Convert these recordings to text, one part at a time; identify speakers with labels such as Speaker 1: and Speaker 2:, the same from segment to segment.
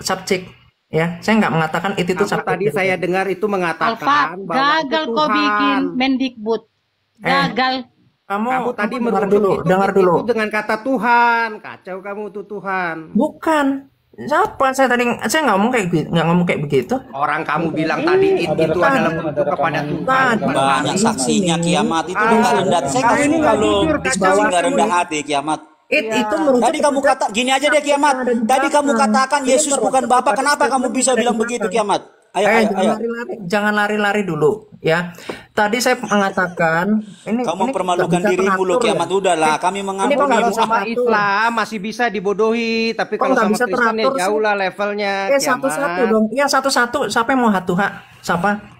Speaker 1: subjek ya saya nggak mengatakan itu itu subjek tadi saya dengar itu mengatakan Alfa, bahwa
Speaker 2: gagal kau bikin
Speaker 3: mendikbud eh, gagal eh, kamu, kamu tadi dengar dulu itu, dengar itu, dulu itu dengan kata Tuhan kacau kamu tuh Tuhan bukan siapa
Speaker 1: saya tadi saya nggak ngomong kayak gitu nggak ngomong kayak begitu orang kamu bilang tadi iya. itu, itu adalah bentuk kepada
Speaker 4: Tuhan banyak saksinya kiamat itu ah, rendah saya kalau kalau nggak rendah hati kiamat It, ya. itu merujuk Tadi kamu kata gini aja deh kiamat. Tadi kamu katakan Yesus
Speaker 1: bukan Bapak. kenapa kamu bisa bilang begitu kiamat? Ayo, eh, ayo, jangan lari-lari, dulu ya.
Speaker 3: Tadi saya mengatakan ini kamu ini permalukan dirimu loh kiamat ya?
Speaker 1: udahlah. Eh, kami mengampuni. Kalau sama Islam
Speaker 3: masih bisa dibodohi, tapi kalau sama bisa Kristen ya jauh lah
Speaker 1: levelnya. Ya satu-satu dong. Ya satu-satu. Siapa yang mau hatuha? Siapa?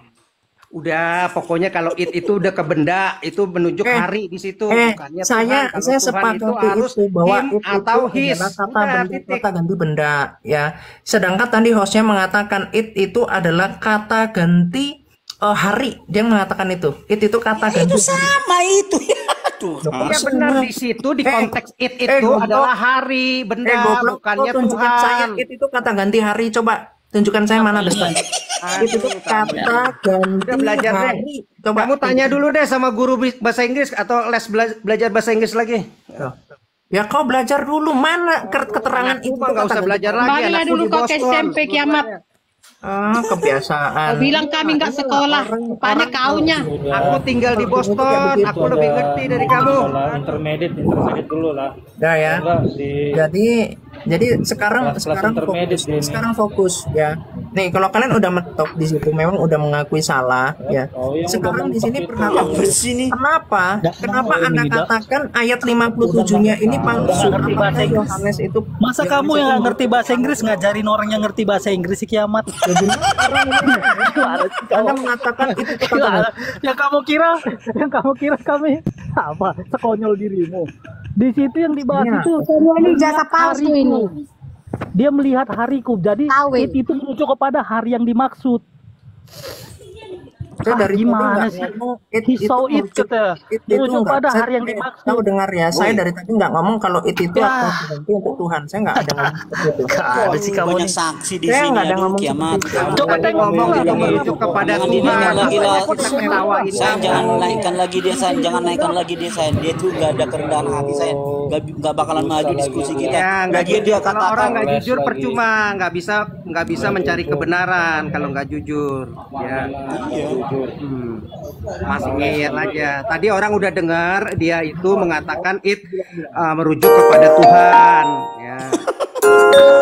Speaker 3: Udah, pokoknya kalau it itu udah ke benda, itu menunjuk eh, hari di situ. Eh, Bukannya saya Tuhan. saya itu itu bahwa him atau his kata udah, benda, titik. kata ganti benda ya.
Speaker 1: Sedangkan tadi hostnya mengatakan it itu adalah kata ganti uh, hari. Dia mengatakan itu. It itu kata ganti. Itu sama
Speaker 3: itu.
Speaker 5: Tuh,
Speaker 1: ya benar di
Speaker 3: situ di eh, konteks eh, it itu eh, adalah hari benda eh, goblok, bukannya Tuhan. Saya it itu kata ganti hari. Coba tunjukkan saya mana desain.
Speaker 6: itu tuh kata ganti belajar
Speaker 3: hari. Deh. Coba. Kamu tanya dulu deh sama guru bahasa Inggris atau les bela belajar bahasa Inggris lagi. Ya kau belajar dulu mana keterangan itu enggak usah belajar
Speaker 7: lagi. Marilah dulu
Speaker 2: kau ke SMP kiamat. Ah,
Speaker 1: kebiasaan. Kau bilang
Speaker 2: kami nggak sekolah, banyak kaunya. Aku tinggal di Boston, aku lebih ngerti dari kamu.
Speaker 1: Intermediate, intermediate dulu lah. Ya ya. Jadi jadi sekarang kelas sekarang fokus ini. sekarang fokus ya nih kalau kalian udah mentok di situ memang udah mengakui salah eh, ya oh, sekarang di sini pernah sini kenapa kenapa oh, anda katakan ayat 57 nya ini palsu apakah Yohanes itu masa ya, kamu yang ngerti bahasa Inggris ngajarin orang yang ngerti bahasa
Speaker 2: Inggris si kiamat jadi
Speaker 1: ya, anda mengatakan itu
Speaker 2: yang kamu kira yang kamu kira kami apa sekonyol dirimu di situ yang dibahas ya. itu ini jasa palsu ini. Dia melihat hariku. Jadi itu merujuk kepada hari yang dimaksud. Saya ah, dari gimana tadi sih? Ngomong, it, itu it, it, it,
Speaker 1: It, it, itu pada hari yang dimaksud. Tahu dengar ya, saya dari tadi nggak ngomong kalau it itu ah. Ya. aku untuk Tuhan. Saya nggak ada ngomong
Speaker 2: seperti itu. banyak saksi di sini. Saya
Speaker 1: ada ngomong kiamat.
Speaker 8: Coba kita ngomong itu kepada Tuhan. Saya jangan naikkan lagi dia, saya jangan naikkan lagi dia, saya dia itu nggak ada kerendahan hati saya. Oh. nggak bakalan maju diskusi kita. Ya, ya dia dia gitu. kata orang nggak jujur percuma,
Speaker 3: nggak bisa nggak bisa mencari kebenaran kalau nggak jujur ya
Speaker 5: iya. hmm. masih ngeyel aja
Speaker 3: tadi orang udah dengar dia itu mengatakan it uh, merujuk kepada Tuhan ya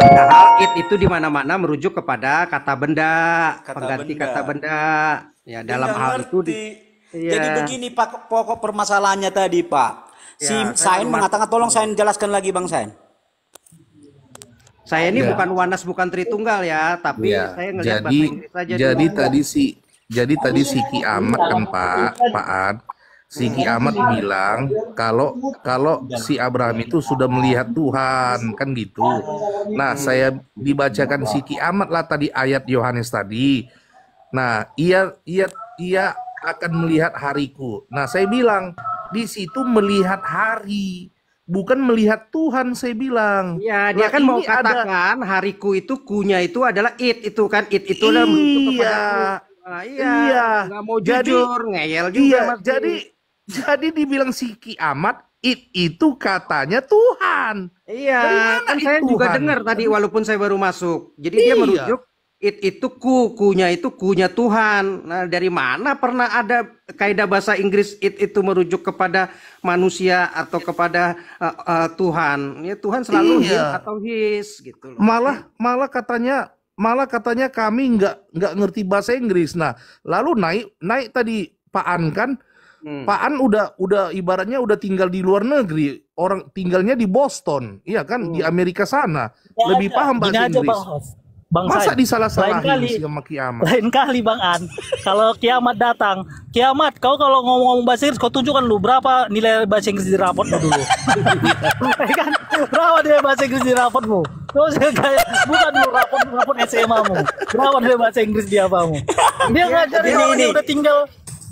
Speaker 3: padahal it itu di mana-mana merujuk kepada kata benda kata pengganti benda. kata benda ya dalam Tidak hal ngerti. itu di, ya. jadi iya. begini pak pokok permasalahannya tadi pak ya, si Sain mengatakan tolong Sain jelaskan lagi bang Sain saya ini ya. bukan Wanas bukan Tritunggal ya, tapi ya. saya ngelihat jadi, bahasa Inggris saja Jadi dulu. tadi
Speaker 5: si jadi tadi Siki Amat kan Pak Pak Ad, Siki Amat bilang kalau kalau si Abraham itu sudah melihat Tuhan kan gitu. Nah, saya dibacakan Siki Amat lah tadi ayat Yohanes tadi. Nah, ia ia ia akan melihat hariku. Nah, saya bilang di situ melihat hari bukan melihat Tuhan saya bilang. Ya, dia nah, kan mau katakan ada... hariku itu
Speaker 3: kunya itu adalah it itu kan it itu adalah iya. Nah, iya. Iya. Gak mau jadi, jujur, ngeyel juga iya, Jadi
Speaker 5: jadi dibilang Siki amat it itu katanya Tuhan. Iya, kan saya Tuhan? juga dengar tadi walaupun saya baru masuk.
Speaker 3: Jadi iya. dia merujuk it itu ku, kunya itu kunya Tuhan. Nah, dari mana pernah ada kaidah bahasa Inggris it itu merujuk kepada manusia atau kepada
Speaker 5: uh, uh, Tuhan? Ya Tuhan selalu iya.
Speaker 3: atau his gitu loh. Malah
Speaker 5: iya. malah katanya malah katanya kami nggak nggak ngerti bahasa Inggris. Nah, lalu naik naik tadi Pak An kan Hmm. Pak An udah udah ibaratnya udah tinggal di luar negeri, orang tinggalnya di Boston, iya kan hmm. di Amerika sana, ya, lebih ada. paham bahasa Inggris. Aja, Bang Masa di salah salahin lain kali, sama kiamat? Lain
Speaker 2: kali Bang An. kalau kiamat datang,
Speaker 8: kiamat kau kalau ngomong-ngomong bahasa Inggris kau tunjukkan lu berapa nilai bahasa Inggris di rapotmu dulu. Ya kan? Berapa nilai bahasa Inggris di rapotmu? Terus kayak bukan lu rapot
Speaker 3: rapot SMA mu. Berapa nilai bahasa Inggris di mu Dia ngajarin ini, ini. udah tinggal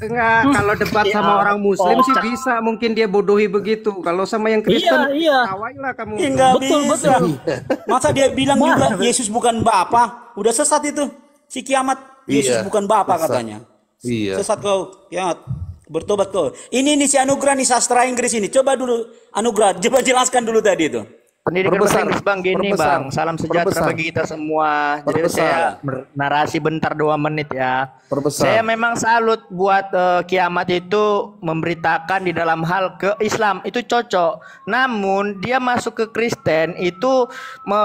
Speaker 3: Enggak, kalau debat sama ya, orang muslim oh, sih bisa, mungkin dia bodohi begitu. Kalau sama yang Kristen, iya, iya. lah kamu. Enggak betul, bisa. betul.
Speaker 8: Iya. Masa dia bilang juga Yesus bukan Bapa? Udah sesat itu. Si kiamat Yesus iya, bukan Bapa katanya. Iya. Sesat kau, kiamat. Bertobat kau. Ini ini si anugerah nih sastra Inggris ini. Coba dulu anugerah, coba jelaskan dulu tadi itu. Pendidikan perbesar, Inggris Bang gini perbesar, Bang. Salam sejahtera perbesar, bagi kita semua.
Speaker 1: Perbesar. Jadi saya narasi bentar dua menit ya. Perbesar. Saya memang salut buat uh, kiamat itu memberitakan di dalam hal ke Islam itu cocok. Namun dia masuk ke Kristen itu me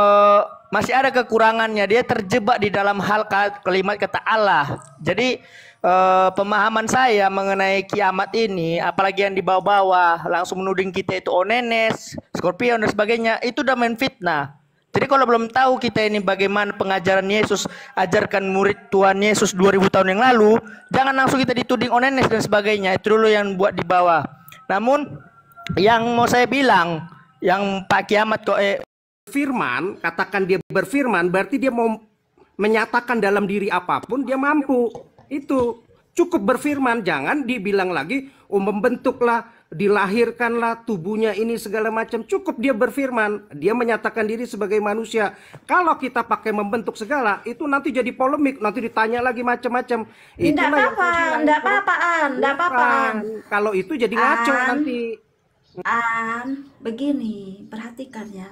Speaker 1: masih ada kekurangannya. Dia terjebak di dalam hal kalimat kata Allah. Jadi Eh, pemahaman saya mengenai kiamat ini, apalagi yang dibawa-bawa langsung menuding kita itu onenes, scorpion dan sebagainya, itu udah main fitnah. Jadi kalau belum tahu kita ini bagaimana pengajaran Yesus ajarkan murid Tuhan Yesus 2000 tahun yang lalu, jangan langsung kita dituding onenes dan sebagainya. Itu dulu yang buat di bawah. Namun yang mau saya bilang,
Speaker 3: yang Pak Kiamat kok eh, firman, katakan dia berfirman, berarti dia mau menyatakan dalam diri apapun dia mampu itu cukup berfirman jangan dibilang lagi oh membentuklah dilahirkanlah tubuhnya ini segala macam cukup dia berfirman dia menyatakan diri sebagai manusia kalau kita pakai membentuk segala itu nanti jadi polemik nanti ditanya lagi macam-macam tidak apa-apa tidak apa-apaan tidak apa-apaan kalau itu jadi ngaco an, nanti
Speaker 9: an begini perhatikan ya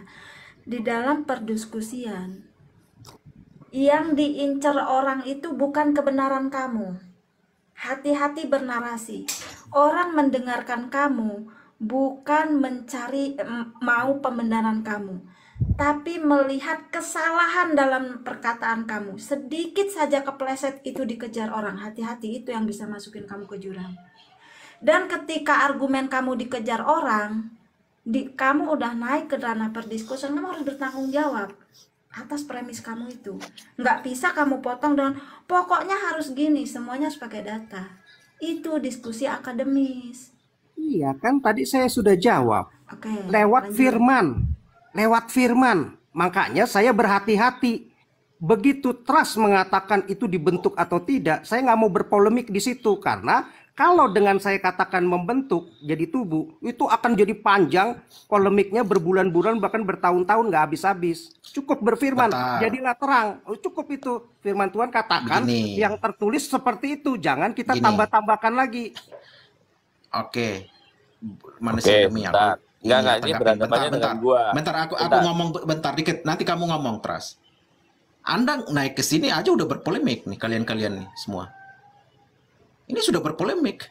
Speaker 9: di dalam perdiskusian yang diincar orang itu bukan kebenaran kamu. Hati-hati bernarasi. Orang mendengarkan kamu bukan mencari mau pembenaran kamu, tapi melihat kesalahan dalam perkataan kamu. Sedikit saja kepleset itu dikejar orang. Hati-hati itu yang bisa masukin kamu ke jurang. Dan ketika argumen kamu dikejar orang, di, kamu udah naik ke ranah perdiskusi, kamu harus bertanggung jawab atas premis kamu itu. Nggak bisa kamu potong dan pokoknya harus gini, semuanya sebagai data. Itu diskusi akademis.
Speaker 3: Iya kan tadi saya sudah jawab.
Speaker 9: Oke. lewat lanjut. firman,
Speaker 3: lewat firman. Makanya saya berhati-hati. Begitu trust mengatakan itu dibentuk atau tidak, saya nggak mau berpolemik di situ karena kalau dengan saya katakan membentuk jadi tubuh, itu akan jadi panjang, polemiknya berbulan-bulan bahkan bertahun-tahun nggak habis-habis. Cukup berfirman, Betar. jadilah terang. Oh, cukup itu firman Tuhan katakan Begini. yang tertulis seperti itu. Jangan kita tambah-tambahkan lagi.
Speaker 5: Oke. Manusia Oke, demi bentar. aku. Enggak, enggak, ini berantemannya dengan gua. Bentar aku bentar. aku ngomong bentar dikit, nanti kamu ngomong terus. Anda naik ke sini aja udah berpolemik nih kalian-kalian nih semua. Ini sudah berpolemik.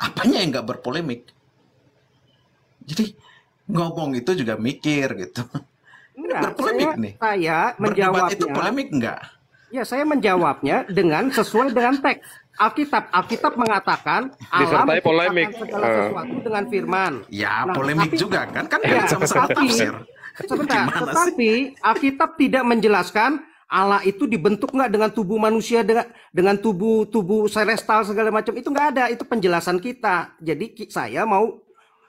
Speaker 5: Apanya yang nggak berpolemik? Jadi ngomong itu juga mikir gitu.
Speaker 3: Enggak, berpolemik saya, nih. Saya menjawabnya. itu polemik nggak? Ya, saya menjawabnya dengan sesuai dengan teks. Alkitab, Alkitab mengatakan alam polemik eh. sesuatu dengan firman. Ya, nah, polemik
Speaker 5: juga kan? Kan ya, sama-sama tafsir.
Speaker 3: Sebentar, tetapi Alkitab tidak menjelaskan Allah itu dibentuk nggak dengan tubuh manusia dengan dengan tubuh tubuh serestal segala macam itu nggak ada itu penjelasan kita jadi saya mau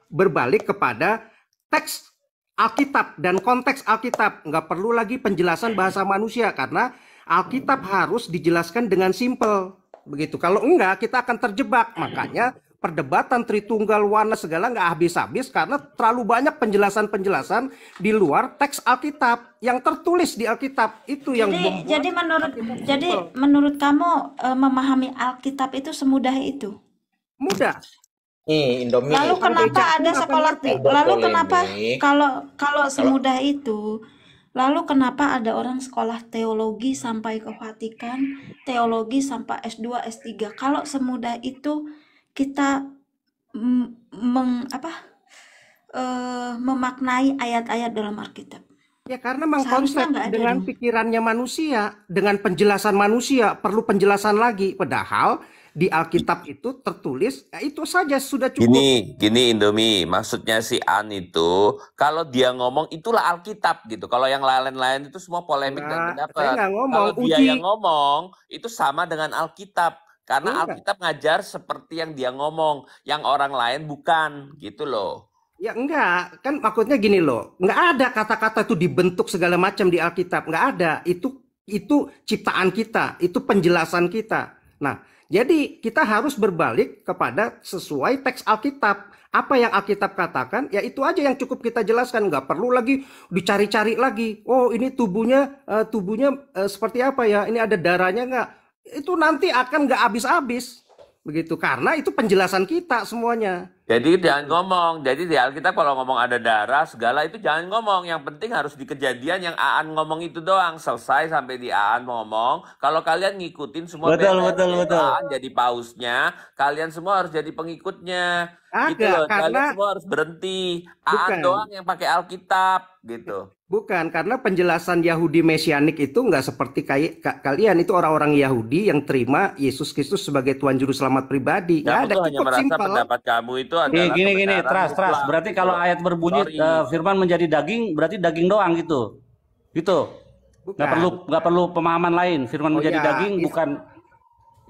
Speaker 3: berbalik kepada teks Alkitab dan konteks Alkitab nggak perlu lagi penjelasan bahasa manusia karena Alkitab harus dijelaskan dengan simple begitu kalau enggak kita akan terjebak makanya perdebatan Tritunggal, Wana segala nggak habis-habis karena terlalu banyak penjelasan-penjelasan di luar teks Alkitab yang tertulis di Alkitab itu jadi, yang membuat
Speaker 9: jadi menurut jadi menurut kamu e, memahami Alkitab itu semudah itu mudah
Speaker 3: Ih,
Speaker 4: Lalu kan kenapa ada sekolah lalu kenapa
Speaker 9: kalau kalau semudah itu Lalu kenapa ada orang sekolah teologi sampai ke Vatikan, teologi sampai S2, S3? Kalau semudah itu kita meng apa uh, memaknai ayat-ayat dalam Alkitab. Ya karena mengkonsep dengan ini. pikirannya manusia,
Speaker 3: dengan penjelasan manusia perlu penjelasan lagi. Padahal di Alkitab itu tertulis ya itu saja sudah cukup.
Speaker 10: Gini, gini Indomie, maksudnya si An itu kalau dia ngomong itulah Alkitab gitu. Kalau yang lain-lain itu semua polemik nah, dan pendapat. Saya kalau dia yang ngomong itu sama dengan Alkitab karena iya. Alkitab ngajar seperti yang dia ngomong, yang orang lain bukan, gitu loh.
Speaker 3: Ya enggak, kan maksudnya gini loh, enggak ada kata-kata itu dibentuk segala macam di Alkitab, enggak ada. Itu itu ciptaan kita, itu penjelasan kita. Nah, jadi kita harus berbalik kepada sesuai teks Alkitab. Apa yang Alkitab katakan, ya itu aja yang cukup kita jelaskan. Enggak perlu lagi dicari-cari lagi. Oh, ini tubuhnya, eh, tubuhnya eh, seperti apa ya? Ini ada darahnya enggak, itu nanti akan nggak habis-habis begitu karena itu penjelasan kita semuanya.
Speaker 10: Jadi jangan ngomong. Jadi di Alkitab kalau ngomong ada darah segala itu jangan ngomong. Yang penting harus di kejadian yang Aan ngomong itu doang selesai sampai di Aan ngomong. Kalau kalian ngikutin semua betul betul betul. Aan jadi pausnya, kalian semua harus jadi pengikutnya. Agak, gitu loh, karena semua harus berhenti. doang yang pakai Alkitab gitu.
Speaker 3: Bukan, karena penjelasan Yahudi mesianik itu nggak seperti kayak kalian itu orang-orang Yahudi yang terima Yesus Kristus sebagai Tuhan Juru Selamat pribadi.
Speaker 8: ada hanya merasa simpel. pendapat
Speaker 10: kamu itu adalah gini gini, gini teras teras. Berarti gitu kalau ayat
Speaker 8: berbunyi uh, Firman menjadi daging, berarti daging doang gitu, gitu. Bukan. perlu nggak perlu pemahaman lain. Firman oh, menjadi ya. daging bukan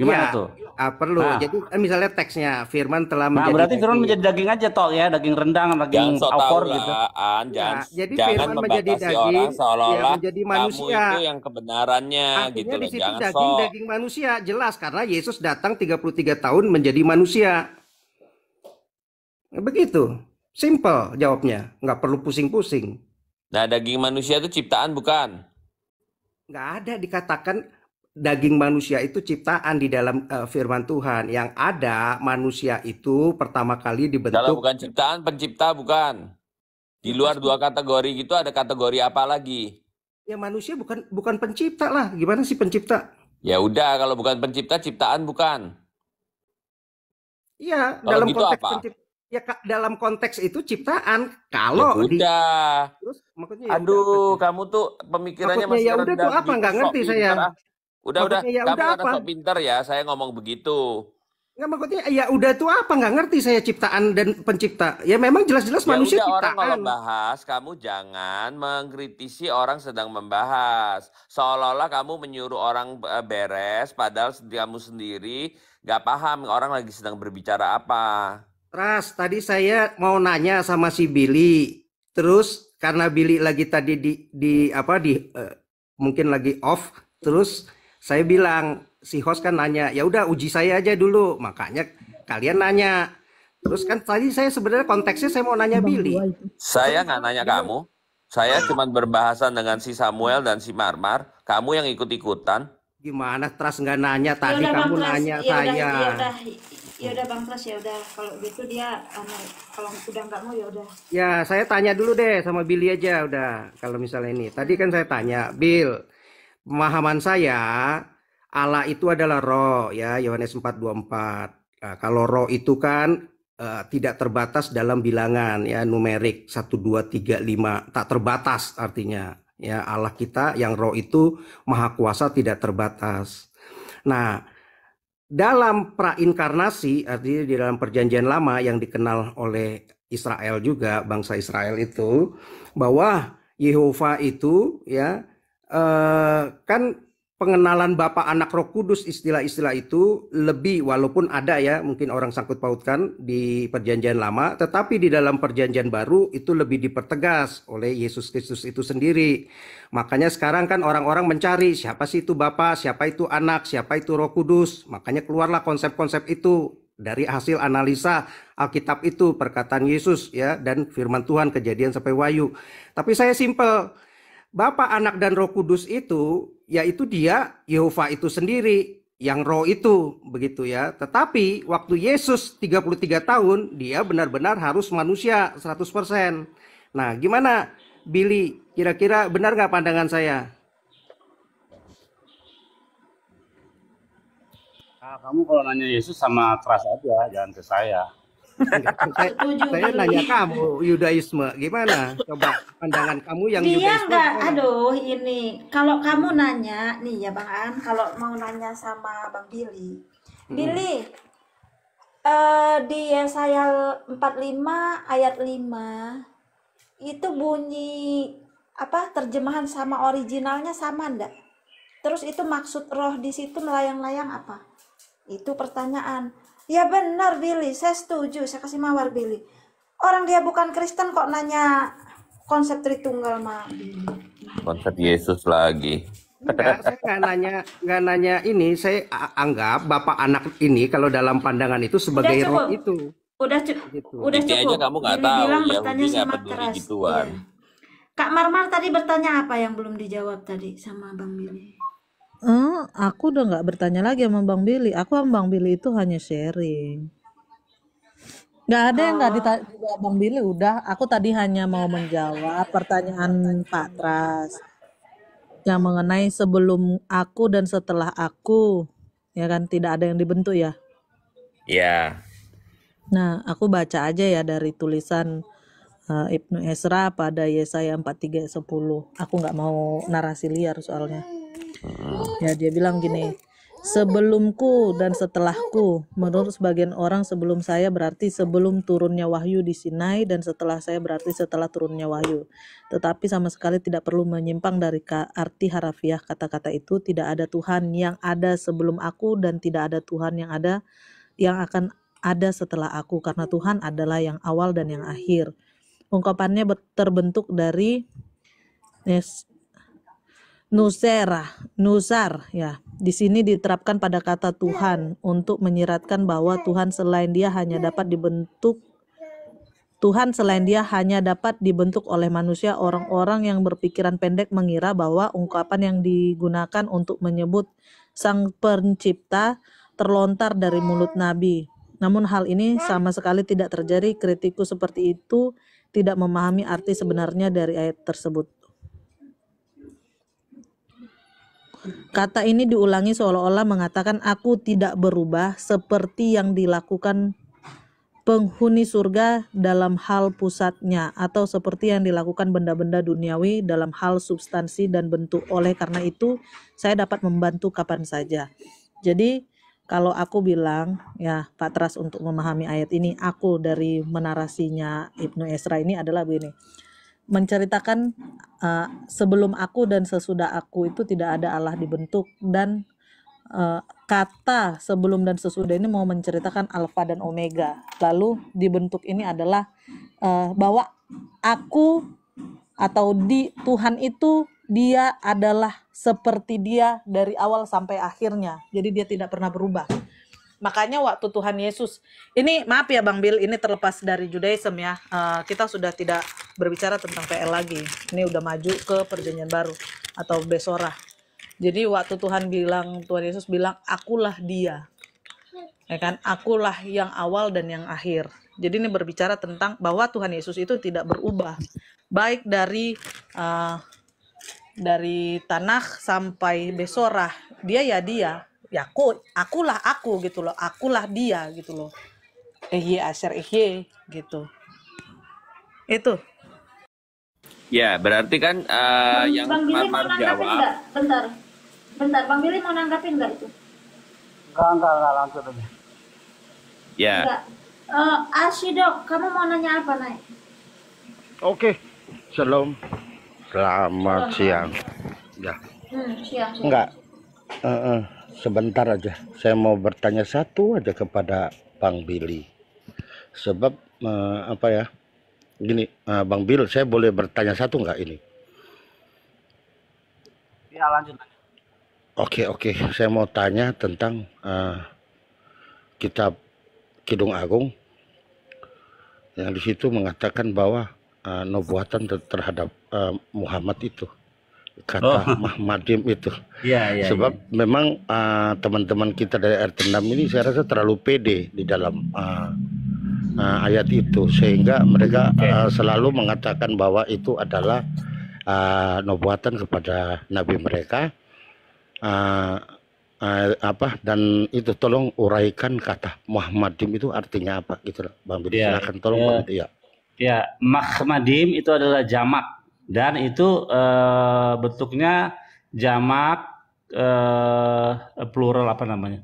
Speaker 8: Gimana ya, tuh? Uh, perlu. Nah. Jadi kan misalnya teksnya Firman telah nah, menjadi berarti Firman menjadi daging aja toh ya, daging rendang, daging so opor gitu.
Speaker 10: An, nah, jangan, jadi jangan Firman menjadi daging ya, seolah-olah ya, menjadi manusia. Kamu itu yang kebenarannya Artinya gitu loh. Di situ jangan daging, so. daging
Speaker 3: manusia jelas karena Yesus datang 33 tahun menjadi manusia. Begitu. Simple jawabnya, nggak perlu pusing-pusing.
Speaker 10: Nah, daging manusia itu ciptaan bukan?
Speaker 3: Nggak ada dikatakan daging manusia itu ciptaan di dalam uh, firman Tuhan. Yang ada manusia itu pertama kali dibentuk. Kalau bukan
Speaker 10: ciptaan, pencipta bukan. Di nah, luar dua kategori
Speaker 3: gitu ada kategori apa lagi? Ya manusia bukan bukan pencipta lah. Gimana sih pencipta?
Speaker 10: Ya udah kalau bukan pencipta ciptaan bukan.
Speaker 3: Iya, dalam gitu konteks apa? pencipta ya dalam konteks itu ciptaan ya kalau ya, udah di, terus maksudnya
Speaker 10: aduh udah. kamu tuh pemikirannya maksudnya, masih ya udah tuh apa nggak ngerti saya Udah udah, ya kamu udah apa? sok pinter ya, saya ngomong begitu.
Speaker 3: Nggak maksudnya ya udah tuh apa nggak ngerti saya ciptaan dan pencipta. Ya memang jelas-jelas ya manusia udah, ciptaan. orang kalau
Speaker 10: bahas kamu jangan mengkritisi orang sedang membahas. Seolah-olah kamu menyuruh orang eh, beres padahal kamu sendiri nggak paham orang lagi sedang berbicara apa.
Speaker 3: Ras, tadi saya mau nanya sama si Billy. Terus karena Billy lagi tadi di di apa di uh, mungkin lagi off, terus saya bilang si host kan nanya ya udah uji saya aja dulu makanya kalian nanya terus kan tadi saya sebenarnya konteksnya saya mau nanya Billy
Speaker 10: saya nggak nanya kamu saya cuma berbahasa dengan si Samuel dan si Marmar kamu yang ikut
Speaker 3: ikutan gimana terus nggak nanya ya tadi yaudah, kamu Bang nanya yaudah, saya ya,
Speaker 9: ya udah Bang Tras ya udah kalau gitu dia anu, kalau udah nggak mau ya udah
Speaker 3: ya saya tanya dulu deh sama Billy aja udah kalau misalnya ini tadi kan saya tanya Bill pemahaman saya Allah itu adalah roh ya Yohanes 4:24. Nah, kalau roh itu kan uh, tidak terbatas dalam bilangan ya numerik 1 2 3 5 tak terbatas artinya ya Allah kita yang roh itu maha kuasa tidak terbatas. Nah, dalam prainkarnasi artinya di dalam perjanjian lama yang dikenal oleh Israel juga bangsa Israel itu bahwa Yehova itu ya Eh, kan pengenalan Bapak Anak Roh Kudus istilah-istilah itu lebih walaupun ada ya mungkin orang sangkut pautkan di perjanjian lama tetapi di dalam perjanjian baru itu lebih dipertegas oleh Yesus Kristus itu sendiri. Makanya sekarang kan orang-orang mencari siapa sih itu Bapak siapa itu Anak, siapa itu Roh Kudus. Makanya keluarlah konsep-konsep itu dari hasil analisa Alkitab itu perkataan Yesus ya dan firman Tuhan kejadian sampai wayu Tapi saya simpel Bapak Anak dan Roh Kudus itu yaitu dia Yehova itu sendiri yang roh itu begitu ya. Tetapi waktu Yesus 33 tahun dia benar-benar harus manusia 100%. Nah, gimana Billy? Kira-kira benar nggak pandangan saya?
Speaker 8: Nah, kamu kalau nanya Yesus sama keras aja, jangan ke saya
Speaker 3: saya, saya nanya kamu Yudaisme gimana? Coba pandangan kamu yang Dia Yudaisme. enggak,
Speaker 9: aduh ini kalau kamu nanya nih ya Bang An, kalau mau nanya sama Bang Billy. Hmm. Billy, uh, di Yesaya 45 ayat 5 itu bunyi apa terjemahan sama originalnya sama ndak? Terus itu maksud roh di situ melayang-layang apa? Itu pertanyaan. Ya benar Billy, saya setuju, saya kasih mawar Billy. Orang dia bukan Kristen kok nanya konsep Tritunggal mah.
Speaker 10: Konsep Yesus lagi. Enggak,
Speaker 9: saya
Speaker 3: nggak nanya, nggak nanya ini. Saya anggap bapak anak ini kalau dalam pandangan itu sebagai roh
Speaker 9: itu. Udah, cukup. gitu. udah cukup. Aja kamu nggak tahu. Bilang ya, bertanya sama keras. Gituan. Iya. Kak Marmar tadi bertanya apa yang belum dijawab tadi sama Bang Billy?
Speaker 2: Eh, aku udah nggak bertanya lagi sama Bang Billy. Aku sama Bang Billy itu hanya sharing. Gak ada yang nggak ditanya Bang Billy. Udah, aku tadi hanya mau menjawab pertanyaan Pak Tras yang mengenai sebelum aku dan setelah aku, ya kan tidak ada yang dibentuk ya. Iya. Nah, aku baca aja ya dari tulisan uh, Ibnu Esra pada Yesaya empat tiga sepuluh. Aku nggak mau narasi liar soalnya ya dia bilang gini sebelumku dan setelahku menurut sebagian orang sebelum saya berarti sebelum turunnya wahyu di Sinai dan setelah saya berarti setelah turunnya wahyu tetapi sama sekali tidak perlu menyimpang dari arti harafiah kata-kata itu tidak ada Tuhan yang ada sebelum aku dan tidak ada Tuhan yang ada yang akan ada setelah aku karena Tuhan adalah yang awal dan yang akhir ungkapannya terbentuk dari Nusera, Nusar ya. Di sini diterapkan pada kata Tuhan untuk menyiratkan bahwa Tuhan selain Dia hanya dapat dibentuk Tuhan selain Dia hanya dapat dibentuk oleh manusia orang-orang yang berpikiran pendek mengira bahwa ungkapan yang digunakan untuk menyebut Sang Pencipta terlontar dari mulut Nabi. Namun hal ini sama sekali tidak terjadi kritikus seperti itu tidak memahami arti sebenarnya dari ayat tersebut. Kata ini diulangi seolah-olah mengatakan aku tidak berubah seperti yang dilakukan penghuni surga dalam hal pusatnya atau seperti yang dilakukan benda-benda duniawi dalam hal substansi dan bentuk. Oleh karena itu, saya dapat membantu kapan saja. Jadi, kalau aku bilang ya Pak Tras untuk memahami ayat ini aku dari menarasinya Ibnu Esra ini adalah begini menceritakan uh, sebelum aku dan sesudah aku itu tidak ada Allah dibentuk dan uh, kata sebelum dan sesudah ini mau menceritakan alfa dan omega. Lalu dibentuk ini adalah uh, bahwa aku atau di Tuhan itu dia adalah seperti dia dari awal sampai akhirnya. Jadi dia tidak pernah berubah. Makanya waktu Tuhan Yesus, ini maaf ya Bang Bill, ini terlepas dari Judaism ya. Uh, kita sudah tidak berbicara tentang PL lagi. Ini udah maju ke perjanjian baru atau Besora. Jadi waktu Tuhan bilang, Tuhan Yesus bilang, akulah dia. Ya kan? Akulah yang awal dan yang akhir. Jadi ini berbicara tentang bahwa Tuhan Yesus itu tidak berubah. Baik dari uh, dari tanah sampai besorah. Dia ya dia ya aku akulah aku gitu loh akulah dia gitu loh Eh asir eh iya gitu itu
Speaker 10: ya berarti kan uh, bang, yang bang Billy mau jawab enggak?
Speaker 9: bentar bentar bang Billy mau nanggapin nggak itu
Speaker 7: enggak enggak enggak langsung aja ya enggak.
Speaker 9: Uh, eh, kamu mau nanya apa naik
Speaker 7: oke okay. Shalom selamat siang ya
Speaker 9: hmm, siang, siang. enggak
Speaker 7: uh -uh sebentar aja saya mau bertanya satu aja kepada Bang Billy sebab uh, apa ya gini uh, Bang Bill saya boleh bertanya satu nggak ini ya lanjut oke oke saya mau tanya tentang uh, kitab Kidung Agung yang disitu mengatakan bahwa uh, nubuatan terhadap uh, Muhammad itu kata oh. Mahmadim itu. Iya, iya. Sebab ya. memang ah, teman-teman uh, kita dari RT 6 ini saya rasa terlalu pede di dalam uh, uh, ayat itu sehingga mereka okay. uh, selalu mengatakan bahwa itu adalah uh, nubuatan kepada nabi mereka. Uh, uh, apa dan itu tolong uraikan kata Muhammadim itu artinya apa gitu Bang Bidi ya, silakan tolong ya. Bang ya.
Speaker 8: Ya, Mahmadim itu adalah jamak dan itu eh, bentuknya jamak eh, plural apa namanya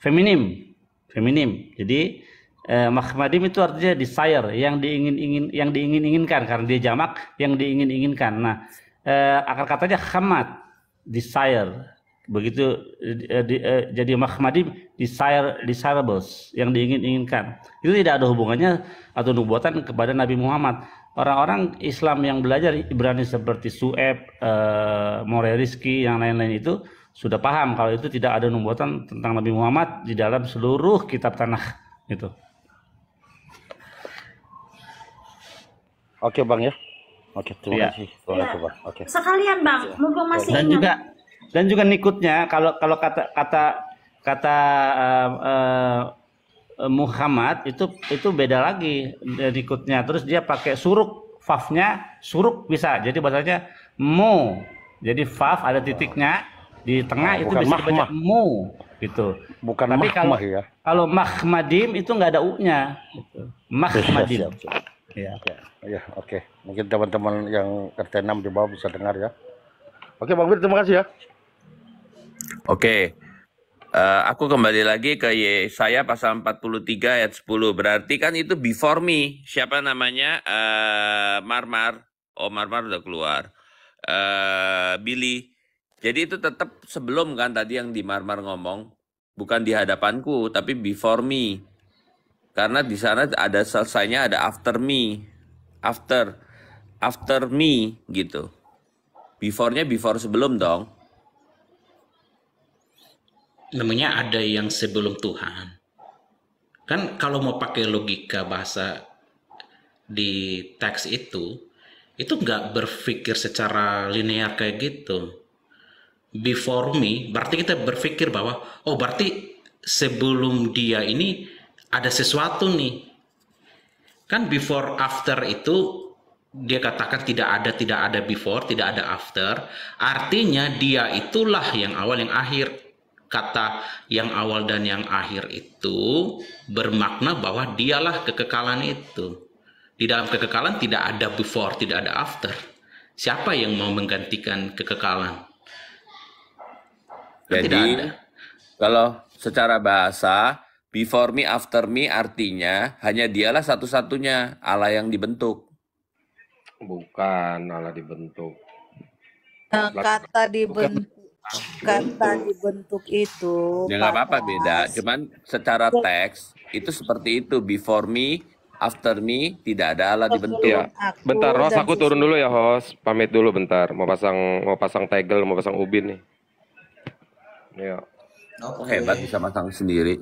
Speaker 8: feminim feminim jadi eh, makhmadim itu artinya desire yang diingin ingin yang diingin inginkan karena dia jamak yang diingin inginkan nah eh, akar katanya khamat desire begitu eh, di, jadi makhmadim desire desirables yang diingin inginkan itu tidak ada hubungannya atau nubuatan kepada Nabi Muhammad orang-orang Islam yang belajar Ibrani seperti Su'eb, e, eh, More Rizki, yang lain-lain itu sudah paham kalau itu tidak ada nubuatan tentang Nabi Muhammad di dalam seluruh kitab tanah itu.
Speaker 7: Oke bang ya. Oke terima ya. kasih. Terima kasih bang. Oke. Iya, sekalian
Speaker 9: bang, iya. mumpung masih dan ingat. juga
Speaker 7: dan juga nikutnya
Speaker 8: kalau kalau kata kata kata uh, uh, Eh, Muhammad itu itu beda lagi berikutnya terus dia pakai suruk fafnya suruk bisa jadi bahasanya mu jadi faf ada titiknya di tengah nah, itu bisa dibaca mu
Speaker 7: gitu bukan tapi mahmah, kalau ya.
Speaker 8: kalau mahmadim itu nggak ada u-nya gitu. mahmadim
Speaker 7: ya ya, ya oke okay. mungkin teman-teman yang RT6 di bawah bisa dengar ya oke bang Bir terima kasih ya
Speaker 10: oke okay. Eh, aku kembali lagi ke saya pasal 43 ayat 10. Berarti kan itu before me. Siapa namanya? Uh, Marmar. Oh, Marmar udah keluar. Uh, Billy. Jadi itu tetap sebelum kan tadi yang di Marmar ngomong. Bukan di hadapanku, tapi before me. Karena di sana ada selesainya ada after me. After. After me gitu. Before-nya before sebelum dong
Speaker 8: namanya ada yang sebelum Tuhan. Kan kalau mau pakai logika bahasa di teks itu, itu nggak berpikir secara linear kayak gitu. Before me, berarti kita berpikir bahwa, oh berarti sebelum dia ini ada sesuatu nih. Kan before after itu dia katakan tidak ada, tidak ada before, tidak ada after. Artinya dia itulah yang awal, yang akhir kata yang awal dan yang akhir itu bermakna bahwa dialah kekekalan itu. Di dalam kekekalan tidak ada before, tidak ada after. Siapa yang mau menggantikan kekekalan?
Speaker 5: Kan Jadi tidak ada.
Speaker 10: kalau secara bahasa before me after me artinya hanya dialah satu-satunya Allah yang dibentuk. Bukan Allah dibentuk.
Speaker 2: Kata dibentuk kata bentuk itu ya nggak apa-apa beda
Speaker 10: cuman secara teks itu seperti itu before me after me tidak ada ala dibentuk ya. bentar host aku turun dulu ya
Speaker 8: host pamit dulu bentar mau pasang mau pasang tegel mau pasang ubin nih
Speaker 10: ya okay. hebat bisa pasang sendiri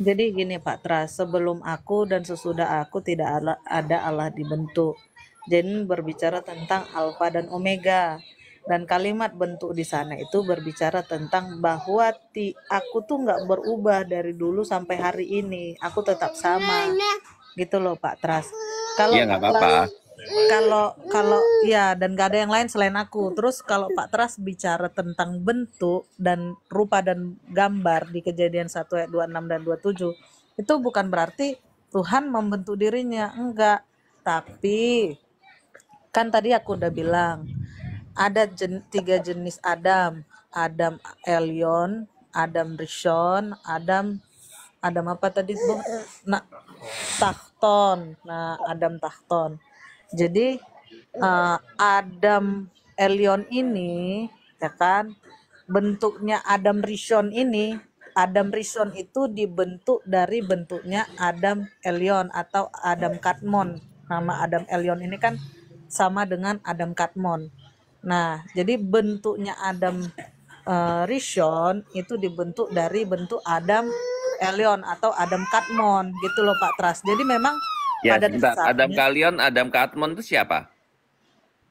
Speaker 2: jadi gini Pak Tras, sebelum aku dan sesudah aku tidak ada Allah dibentuk. Jadi berbicara tentang alfa dan omega dan kalimat bentuk di sana itu berbicara tentang bahwa ti, aku tuh nggak berubah dari dulu sampai hari ini aku tetap sama gitu loh Pak Tras kalau ya, apa-apa kalau kalau ya dan gak ada yang lain selain aku terus kalau Pak Tras bicara tentang bentuk dan rupa dan gambar di kejadian satu ayat 26 dan 27 itu bukan berarti Tuhan membentuk dirinya enggak tapi kan tadi aku udah bilang ada jen, tiga jenis Adam, Adam Elion, Adam Rishon, Adam Adam apa tadi bu? Nah, Tahton. Nah, Adam Tahton. Jadi uh, Adam Elion ini ya kan bentuknya Adam Rishon ini Adam Rishon itu dibentuk dari bentuknya Adam Elion atau Adam Katmon. Nama Adam Elion ini kan sama dengan Adam Katmon. Nah, jadi bentuknya Adam uh, Rishon itu dibentuk dari bentuk Adam Elion atau Adam Katmon gitu loh Pak Tras. Jadi memang ya, pada dasarnya,
Speaker 10: Adam Kalion, Adam Katmon itu siapa?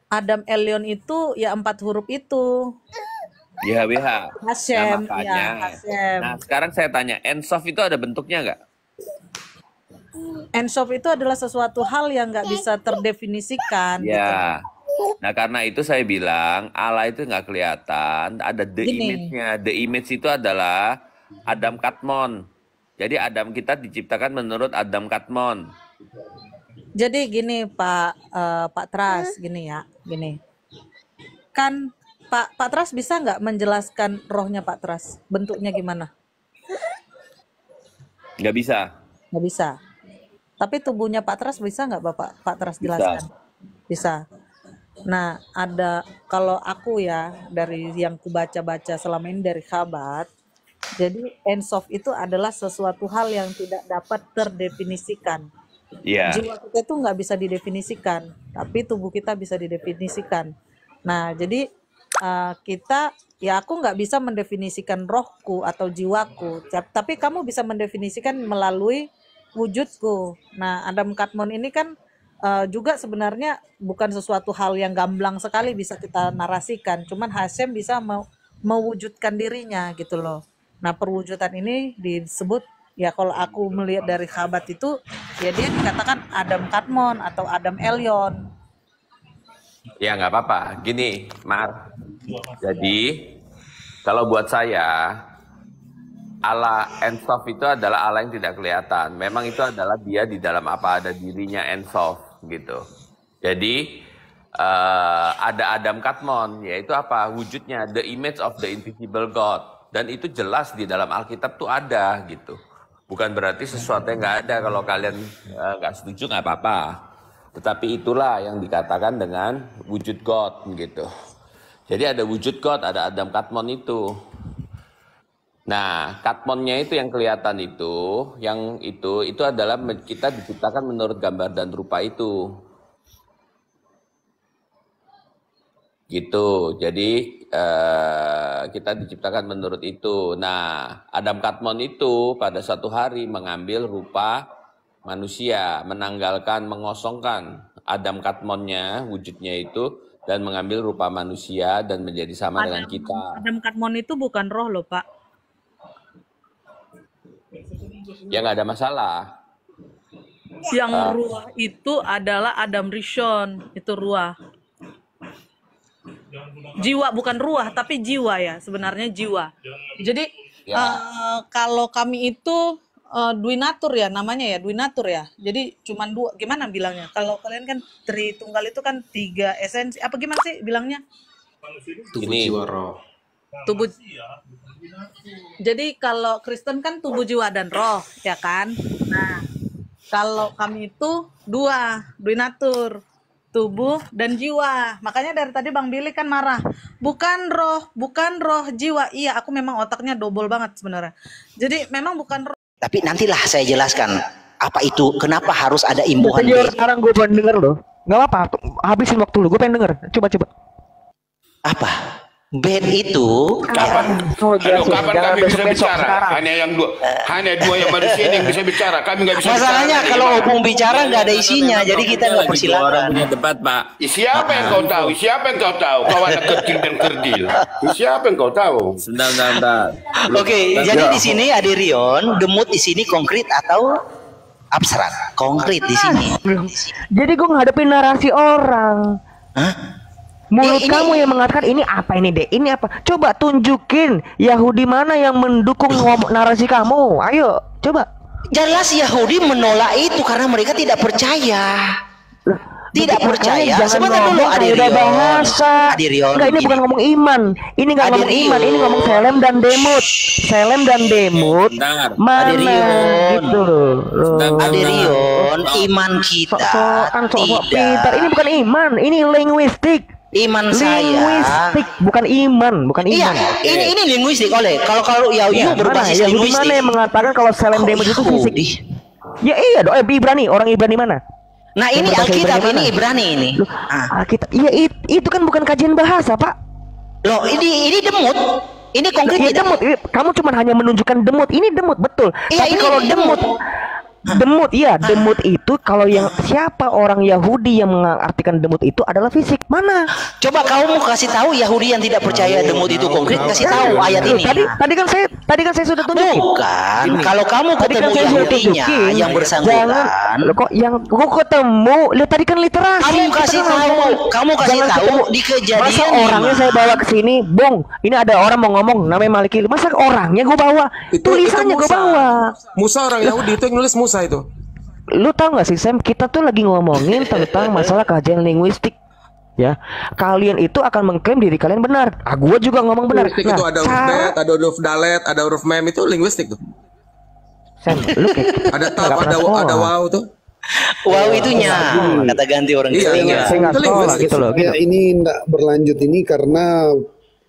Speaker 2: Adam Elion itu ya empat huruf itu.
Speaker 10: YHWH. Ya, nah,
Speaker 2: Hashem, nah, makanya. Ya, Hashem. Nah,
Speaker 10: sekarang saya tanya, Ensof itu ada bentuknya nggak?
Speaker 2: Ensof itu adalah sesuatu hal yang nggak bisa terdefinisikan. Ya.
Speaker 10: Gitu. Nah karena itu saya bilang Allah itu nggak kelihatan. Ada the image-nya. The image itu adalah Adam Katmon. Jadi Adam kita diciptakan menurut Adam Katmon.
Speaker 2: Jadi gini Pak uh, Pak Tras, gini ya, gini. Kan Pak Pak Tras bisa nggak menjelaskan rohnya Pak Tras? Bentuknya gimana? Nggak bisa. Nggak bisa. Tapi tubuhnya Pak Tras bisa nggak Bapak Pak Tras jelaskan? Bisa. bisa. Nah, ada kalau aku ya dari yang kubaca-baca selama ini dari Khabat, jadi end ensof itu adalah sesuatu hal yang tidak dapat terdefinisikan. Yeah. Jiwa kita itu nggak bisa didefinisikan, tapi tubuh kita bisa didefinisikan. Nah, jadi uh, kita ya aku nggak bisa mendefinisikan rohku atau jiwaku, tapi kamu bisa mendefinisikan melalui wujudku. Nah, Adam Katmon ini kan uh, juga sebenarnya bukan sesuatu hal yang gamblang sekali bisa kita narasikan cuman Hashem bisa me mewujudkan dirinya gitu loh nah perwujudan ini disebut ya kalau aku melihat dari Khabat itu ya dia dikatakan Adam Katmon atau Adam Elion
Speaker 10: ya nggak apa-apa gini Mar jadi kalau buat saya ala Ensof itu adalah ala yang tidak kelihatan. Memang itu adalah dia di dalam apa ada dirinya Ensof gitu. Jadi uh, ada Adam Katmon, yaitu apa wujudnya the image of the invisible God dan itu jelas di dalam Alkitab tuh ada gitu. Bukan berarti sesuatu yang nggak ada kalau kalian eh, nggak uh, setuju nggak apa-apa. Tetapi itulah yang dikatakan dengan wujud God gitu. Jadi ada wujud God, ada Adam Katmon itu. Nah, katmonnya itu yang kelihatan itu, yang itu, itu adalah kita diciptakan menurut gambar dan rupa itu. Gitu, jadi eh, kita diciptakan menurut itu. Nah, Adam Katmon itu pada satu hari mengambil rupa manusia, menanggalkan, mengosongkan Adam Katmonnya, wujudnya itu, dan mengambil rupa manusia dan menjadi sama Adam, dengan kita.
Speaker 2: Adam Katmon itu bukan roh loh, Pak ya nggak ada masalah yang uh, ruah itu adalah Adam Rishon itu ruah jiwa bukan ruah tapi jiwa ya sebenarnya jiwa jadi ya. uh, kalau kami itu uh, natur ya namanya ya natur ya jadi cuman dua gimana bilangnya kalau kalian kan tritunggal itu kan tiga esensi apa gimana sih bilangnya
Speaker 8: tubuh jiwa
Speaker 4: roh
Speaker 6: tubuh
Speaker 2: jadi kalau Kristen kan tubuh, jiwa dan roh, ya kan? Nah, kalau kami itu dua, dua natur, tubuh dan jiwa. Makanya dari tadi Bang Billy kan marah. Bukan roh, bukan roh jiwa. Iya, aku memang otaknya dobol banget sebenarnya. Jadi memang bukan roh.
Speaker 4: Tapi nantilah saya jelaskan apa itu, kenapa harus ada imbuhan.
Speaker 6: Sekarang gue pengen denger loh. Gak apa-apa, habisin waktu lu. Gue pengen denger. Coba-coba. Apa?
Speaker 5: band itu kapan? Ya. Oh, Aduh, iya, iya, kapan iya, kami bisa bicara? Sekarang. Hanya yang dua, hanya dua yang manusia yang bisa bicara. Kami nggak bisa. Masalahnya bicara, kalau hubung
Speaker 4: bicara nggak ada isinya, nah, jadi kita nggak persilakan. Orang punya debat, Pak. Siapa yang kau tahu? Siapa yang kau tahu? Kau anak kecil
Speaker 5: dan kerdil.
Speaker 4: Siapa yang kau tahu? Sebentar, sebentar. Oke, jadi di sini ada Rion, demut di sini konkret atau abstrak? Konkret di
Speaker 6: sini. Jadi gue ngadepin narasi orang. Hah? Mulut ini, kamu yang mengatakan ini apa ini deh, ini apa? Coba tunjukin Yahudi mana yang mendukung narasi kamu. Ayo, coba.
Speaker 4: Jelas Yahudi menolak itu karena mereka tidak percaya. tidak
Speaker 6: percaya. Sebentar dulu Adirion. bahasa. Enggak, ini bukan ngomong iman. Ini enggak
Speaker 7: ngomong iman, ini ngomong
Speaker 6: selem dan demut. Selem dan demut.
Speaker 7: Mana Adirion.
Speaker 6: gitu loh. Adirion, iman kita. So, so, so, so, so, tidak. Ini bukan iman, ini linguistik iman linguistik, saya bukan iman bukan iman iya, iman ini
Speaker 4: ini linguistik oleh kalau kalau ya, ya iya, berbasis ya, linguistik mana yang
Speaker 6: mengatakan kalau selain oh, damage itu fisik di. ya iya dong eh, Ibrani orang Ibrani mana Nah ini Alkitab ini Ibrani ini. Loh, ah. Alkitab. Iya it, itu kan bukan kajian bahasa pak. Loh ini ini demut. Ini konkret ya, demut. demut. kamu cuma hanya menunjukkan demut. Ini demut betul. Iya, Tapi ini kalau demut, demut Demut iya, demut itu kalau yang siapa orang Yahudi yang mengartikan demut itu adalah fisik. Mana?
Speaker 4: Coba kamu kasih tahu Yahudi yang tidak percaya demut itu konkret nah, kasih tahu nah, ayat nah. ini. Tadi
Speaker 6: tadi kan saya tadi kan saya sudah tunjukin. Bukan. Kalau kamu kan ketemu kan Yahudinya yang bersangkutan jangan, kok yang kok ketemu lihat tadi kan literasi. Kamu
Speaker 4: kasih kan tahu, kamu
Speaker 7: kasih tahu di kejadian masa orangnya saya
Speaker 6: bawa ke sini, Bong, Ini ada orang mau ngomong namanya Maliki. Masa orangnya gue bawa? itu, Tulisannya gue bawa. Musa orang Yahudi
Speaker 7: itu yang nulis Musa susah itu
Speaker 6: lu tau nggak sih Sam kita tuh lagi ngomongin tentang masalah kajian linguistik ya kalian itu akan mengklaim diri kalian benar ah gua juga ngomong benar linguistik nah, itu ada huruf
Speaker 3: cara... ada huruf dalet ada huruf mem itu linguistik tuh
Speaker 6: Sam
Speaker 9: lu
Speaker 4: kayak ada tab ada ada wow tuh Wow itu iya, itunya kata ganti orang iya, iya. Saya gitu loh. Gitu.
Speaker 7: ini enggak berlanjut ini karena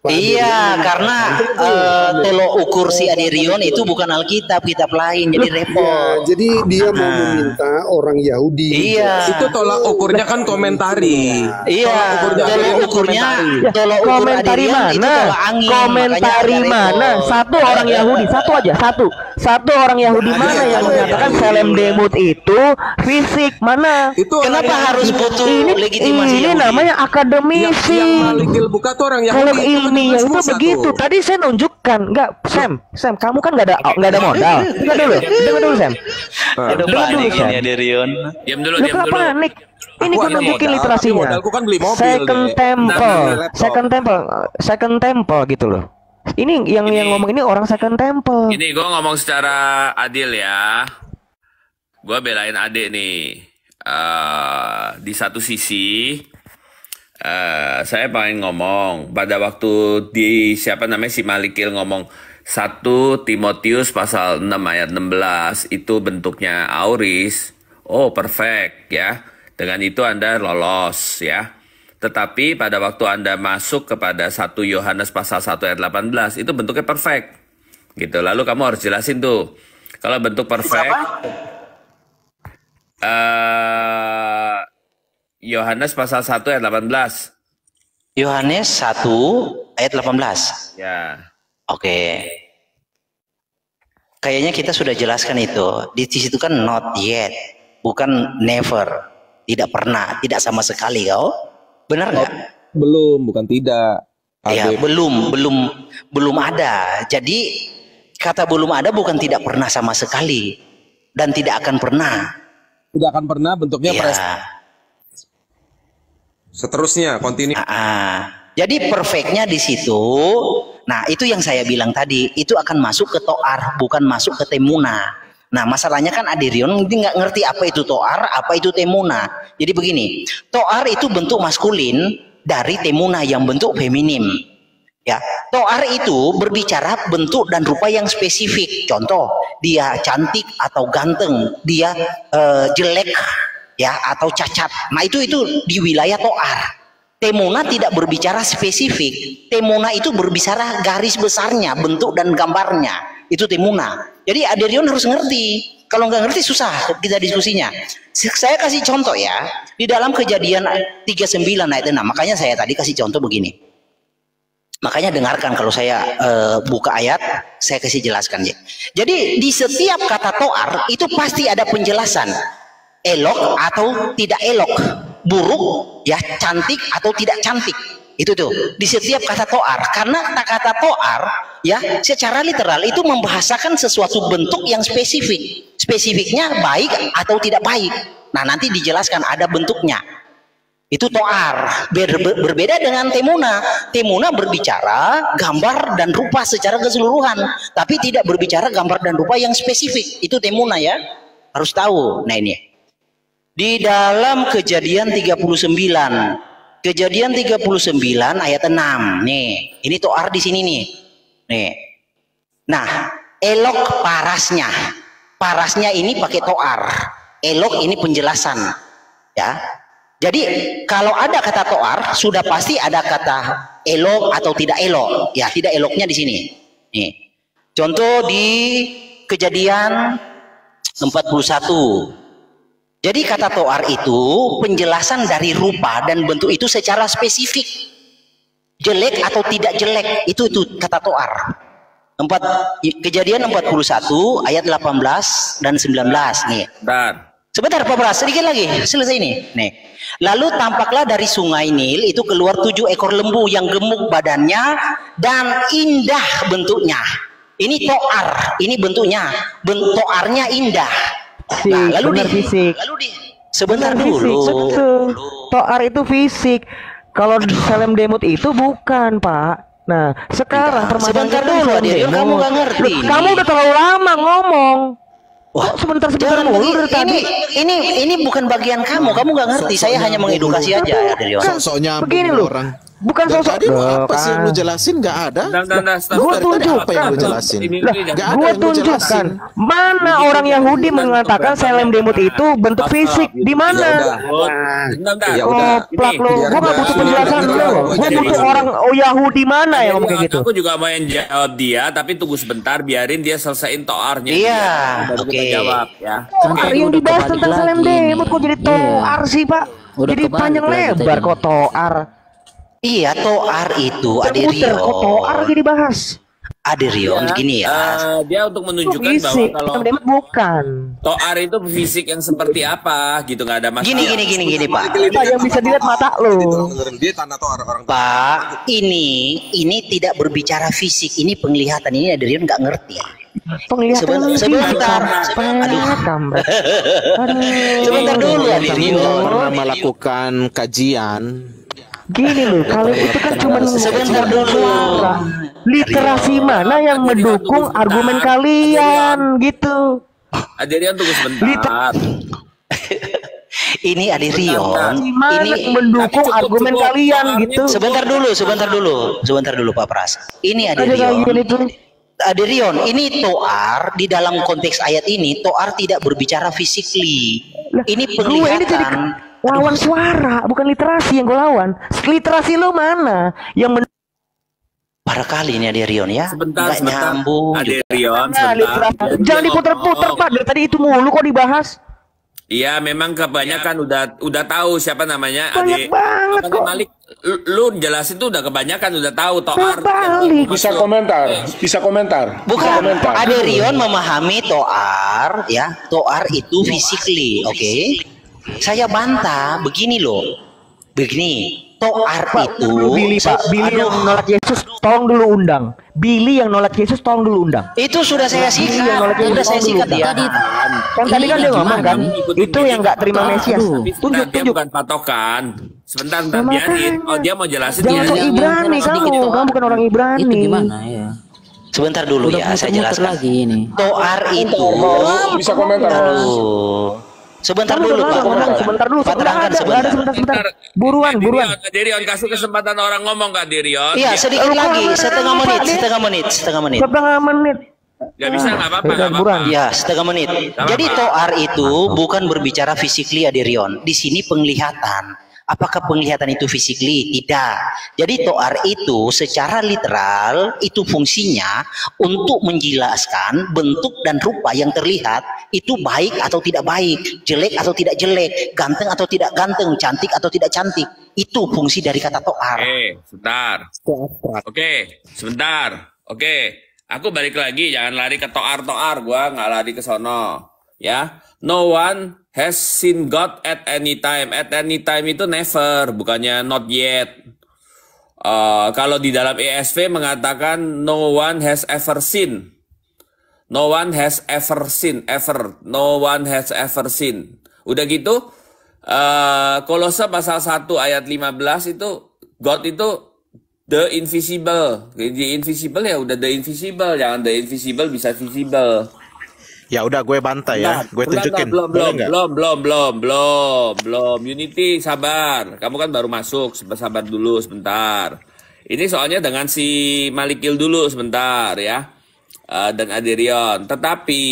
Speaker 7: Iya, karena uh, telo ukur si Adirion itu bukan
Speaker 4: Alkitab, kitab lain, jadi iya, repot.
Speaker 5: Ya, jadi dia mau nah. meminta orang Yahudi. Iya. Itu tolak ukurnya kan komentari. Iya. Tolak ukurnya,
Speaker 8: tolak ya, ukur
Speaker 6: komentari mana? Komentari mana? Satu orang Yahudi, satu aja, satu. Satu orang Yahudi iya, mana yang iya, menyatakan Salem Demut itu fisik mana? Itu kenapa harus butuh legitimasi? Ini namanya akademisi. Yang yang buka tuh orang Yahudi nih yang begitu Aku. tadi saya nunjukkan nggak Sam Sam kamu kan nggak ada nggak ada iya. modal dengar dulu iya. dengar dulu Sam
Speaker 4: dengar dulu Sam ya Derion diam dulu diam dulu panik
Speaker 10: ini gua nunjukin literasinya Aku kan beli mobil second temple second
Speaker 6: temple second temple gitu loh ini yang ini, yang ngomong ini orang second temple
Speaker 10: ini gua ngomong secara adil ya Gua belain adik nih uh, di satu sisi uh, saya pengen ngomong pada waktu di siapa namanya si Malikil ngomong satu Timotius pasal 6 ayat 16 itu bentuknya auris. Oh, perfect ya. Dengan itu Anda lolos ya. Tetapi pada waktu Anda masuk kepada satu Yohanes pasal 1 ayat 18 itu bentuknya perfect. Gitu. Lalu kamu harus jelasin tuh. Kalau bentuk perfect uh, Yohanes
Speaker 4: pasal 1 ayat 18. Yohanes 1 ayat 18. Ya. Oke. Okay. Kayaknya kita sudah jelaskan itu. Di situ kan not yet, bukan never, tidak pernah, tidak sama sekali kau. Benar nggak? Belum, bukan tidak. Iya, Ya, belum, belum, belum ada. Jadi kata belum ada bukan tidak pernah sama sekali dan tidak akan pernah. Tidak akan pernah bentuknya ya seterusnya continue. Ah, ah, jadi perfectnya di situ. Nah itu yang saya bilang tadi itu akan masuk ke toar bukan masuk ke temuna. Nah masalahnya kan Adirion ini nggak ngerti apa itu toar apa itu temuna. Jadi begini toar itu bentuk maskulin dari temuna yang bentuk feminim. Ya, toar itu berbicara bentuk dan rupa yang spesifik. Contoh, dia cantik atau ganteng, dia uh, jelek ya atau cacat. Nah itu itu di wilayah Toar. Temona tidak berbicara spesifik. Temona itu berbicara garis besarnya, bentuk dan gambarnya. Itu Temuna. Jadi Aderion harus ngerti. Kalau nggak ngerti susah kita diskusinya. Saya kasih contoh ya. Di dalam kejadian 39 ayat 6. Makanya saya tadi kasih contoh begini. Makanya dengarkan kalau saya uh, buka ayat, saya kasih jelaskan ya. Jadi di setiap kata toar itu pasti ada penjelasan elok atau tidak elok, buruk ya cantik atau tidak cantik. Itu tuh di setiap kata toar karena kata toar ya secara literal itu membahasakan sesuatu bentuk yang spesifik. Spesifiknya baik atau tidak baik. Nah, nanti dijelaskan ada bentuknya. Itu toar. Ber, ber, berbeda dengan temuna. Temuna berbicara gambar dan rupa secara keseluruhan, tapi tidak berbicara gambar dan rupa yang spesifik. Itu temuna ya. Harus tahu. Nah ini. Di dalam kejadian 39. Kejadian 39 ayat 6. Nih, ini to'ar di sini nih. Nih. Nah, elok parasnya. Parasnya ini pakai to'ar. Elok ini penjelasan. Ya. Jadi kalau ada kata to'ar, sudah pasti ada kata elok atau tidak elok. Ya, tidak eloknya di sini. Nih. Contoh di kejadian 41 jadi kata to'ar itu penjelasan dari rupa dan bentuk itu secara spesifik. Jelek atau tidak jelek, itu itu kata to'ar. Empat, kejadian 41 ayat 18 dan 19 nih. Dan. Sebentar Pak Pras, sedikit lagi, selesai ini. Nih. Lalu tampaklah dari sungai Nil itu keluar tujuh ekor lembu yang gemuk badannya dan indah bentuknya. Ini to'ar, ini bentuknya. toarnya indah
Speaker 6: Nah, fisik, nah, lalu benar di, fisik. Lalu
Speaker 4: di sebentar benar dulu. Fisik,
Speaker 6: dulu. Toar itu fisik. Kalau salam demut itu bukan, Pak. Nah, sekarang permasalahan sebentar dulu, Kamu gak ngerti. Loh, kamu udah terlalu lama ngomong. Wah, oh, sebentar sebentar mulu dari tadi.
Speaker 9: Ini ini bukan bagian kamu, kamu nggak ngerti. Saya hanya mengedukasi
Speaker 6: aja ya, Adil. Kan, begini loh. Orang bukan sosok tadi lu apa sih lu jelasin Gak ada Gue gua tunjukkan lu jelasin gua tunjukkan mana orang Yahudi mengatakan selem demut itu bentuk fisik di iya, mana iya, iya, pelak lu gua gak butuh
Speaker 1: penjelasan lu
Speaker 7: gua
Speaker 6: butuh orang Yahudi mana yang ngomong kayak
Speaker 8: gitu
Speaker 10: aku juga main jawab oh, dia tapi tunggu sebentar biarin dia selesaiin toarnya iya oke jawab
Speaker 6: ya yang dibahas tentang selem demut kok jadi toar sih pak jadi panjang lebar kok toar Iya, toar itu ada Rio. toar jadi bahas? Rio, ya, gini ya. Uh, dia untuk menunjukkan fisik. bahwa kalau tidak bukan.
Speaker 10: Toar itu fisik yang seperti apa gitu nggak ada masalah. Gini gini gini gini, Pak.
Speaker 6: Pak yang bisa dilihat
Speaker 4: mata lo.
Speaker 6: Dia tanda toar orang.
Speaker 4: Pak, ini ini tidak berbicara fisik, ini penglihatan ini Rio nggak ngerti. Ya. penglihatan sebentar, sebentar.
Speaker 5: sebentar dulu Adirio pernah melakukan kajian Gini
Speaker 6: loh, kalian itu kan cuma sebentar dulu. Literasi mana yang mendukung argumen kalian gitu?
Speaker 10: Adrian
Speaker 4: tunggu sebentar. Ini Adirion, ini mendukung argumen kalian gitu. Sebentar dulu, sebentar dulu, sebentar dulu Pak Pras. Ini Adirion. Adirion, ini toar di dalam konteks ayat ini toar tidak berbicara fisikly.
Speaker 6: Ini penglihatan. Ini lawan suara bukan literasi yang gue lawan literasi lo mana yang men
Speaker 4: Parah kali ini ada Rion ya. Sebentar, Nggak sebentar. Nyambung ada Rion, nah, sebentar. Literasi. Jangan
Speaker 6: diputar-putar oh, Pak. Dari tadi itu mulu kok dibahas.
Speaker 10: Iya, memang kebanyakan ya. udah udah tahu siapa namanya. Banyak banget kok. Malik, lu, lu jelasin tuh udah kebanyakan udah tahu Toar.
Speaker 5: Balik. Bisa komentar, eh. bisa komentar. Bukan, bisa ada Rion memahami Toar ya.
Speaker 4: Toar itu physically, oke. Okay? Saya bantah begini loh. Begini, Toar itu Billy, Pak. Billy yang nolak
Speaker 6: Yesus tolong dulu undang. Billy yang nolak Yesus tolong dulu undang. Itu
Speaker 4: sudah saya sikat. yang nolak Yesus sudah saya sikat ya. Tadi kan
Speaker 6: tadi kan dia ngomong kan itu yang nggak terima Mesias.
Speaker 10: Tunjuk tunjuk bukan patokan.
Speaker 4: Sebentar bentar biarin. Oh dia mau jelasin dia. Orang ya. iya, iya, Ibrani iya,
Speaker 6: kamu, kamu bukan orang Ibrani. Itu gimana
Speaker 4: ya? Sebentar dulu ya, saya jelaskan. Lagi ini.
Speaker 9: Toar itu bisa komentar.
Speaker 6: Sebentar
Speaker 4: dulu, Pak. sebentar dulu. Pak terangkan sebentar.
Speaker 9: sebentar. Sebentar,
Speaker 6: Buruan, buruan.
Speaker 10: Dirion kasih kesempatan orang ngomong Kak Dirion. Iya, iya, sedikit
Speaker 8: lagi, setengah menit,
Speaker 3: setengah
Speaker 4: menit, setengah menit. Iya,
Speaker 6: setengah menit. Gak bisa
Speaker 8: gak apa-apa.
Speaker 4: Apa ya setengah menit. Jadi toar itu bukan berbicara fisikly Adirion. Di sini penglihatan. Apakah penglihatan itu fisikly? Tidak. Jadi to'ar itu secara literal itu fungsinya untuk menjelaskan bentuk dan rupa yang terlihat itu baik atau tidak baik, jelek atau tidak jelek, ganteng atau tidak ganteng, cantik atau tidak cantik. Itu fungsi dari kata to'ar. Oke,
Speaker 10: okay, sebentar. Oke, sebentar. Oke, okay. aku balik lagi jangan lari ke to'ar-to'ar, gua nggak lari ke sono ya no one has seen God at any time at any time itu never bukannya not yet uh, kalau di dalam ESV mengatakan no one has ever seen no one has ever seen ever no one has ever seen udah gitu uh, Kolose pasal 1 ayat 15 itu God itu the invisible the invisible ya udah the invisible jangan the invisible bisa visible
Speaker 5: Ya udah gue bantai ya. nah, ya, gue tunjukin. Belum belum, belum
Speaker 10: belum belum belum belum Unity sabar, kamu kan baru masuk, sabar dulu sebentar. Ini soalnya dengan si Malikil dulu sebentar ya eh, dan Adirion. Tetapi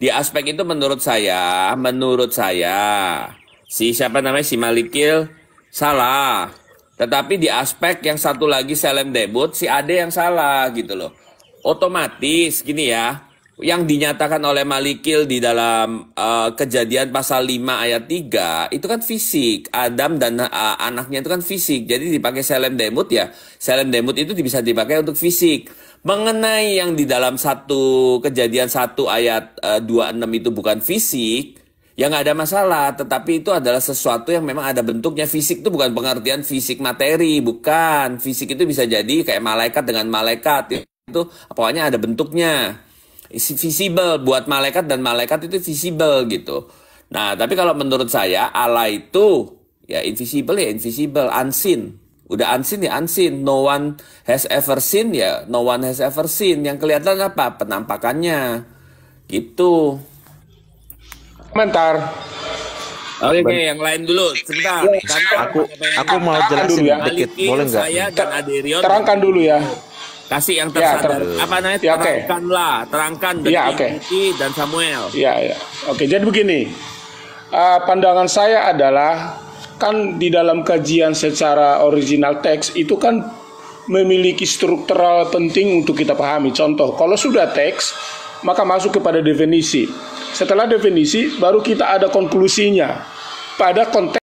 Speaker 10: di aspek itu menurut saya, menurut saya si siapa namanya si Malikil salah. Tetapi di aspek yang satu lagi Selem debut si Ade yang salah gitu loh. Otomatis gini ya yang dinyatakan oleh Malikil di dalam uh, kejadian pasal 5 ayat 3 itu kan fisik Adam dan uh, anaknya itu kan fisik jadi dipakai selem demut ya selem demut itu bisa dipakai untuk fisik mengenai yang di dalam satu kejadian satu ayat uh, eh, 26 itu bukan fisik yang ada masalah tetapi itu adalah sesuatu yang memang ada bentuknya fisik itu bukan pengertian fisik materi bukan fisik itu bisa jadi kayak malaikat dengan malaikat itu pokoknya ada bentuknya visible buat malaikat dan malaikat itu visible gitu. Nah, tapi kalau menurut saya Allah itu ya invisible ya invisible, unseen. Udah unseen ya unseen, no one has ever seen ya no one has ever seen. Yang kelihatan apa? Penampakannya. Gitu.
Speaker 5: Bentar. Oke, okay, yang
Speaker 10: lain dulu. Sebentar. Aku aku mau jelasin dulu ya. sedikit, boleh nggak? Saya dan Adirion. Terangkan dulu ya. Kasih yang ya, tersadar. Ya, ter apa namanya? Ya, terangkanlah, okay. terangkan dari ya, okay. dan Samuel.
Speaker 8: Ya, ya.
Speaker 5: Oke, okay, jadi begini. Uh, pandangan saya adalah kan di dalam kajian secara original teks itu kan memiliki struktural penting untuk kita pahami. Contoh, kalau sudah teks, maka masuk kepada definisi. Setelah definisi, baru kita ada konklusinya pada konteks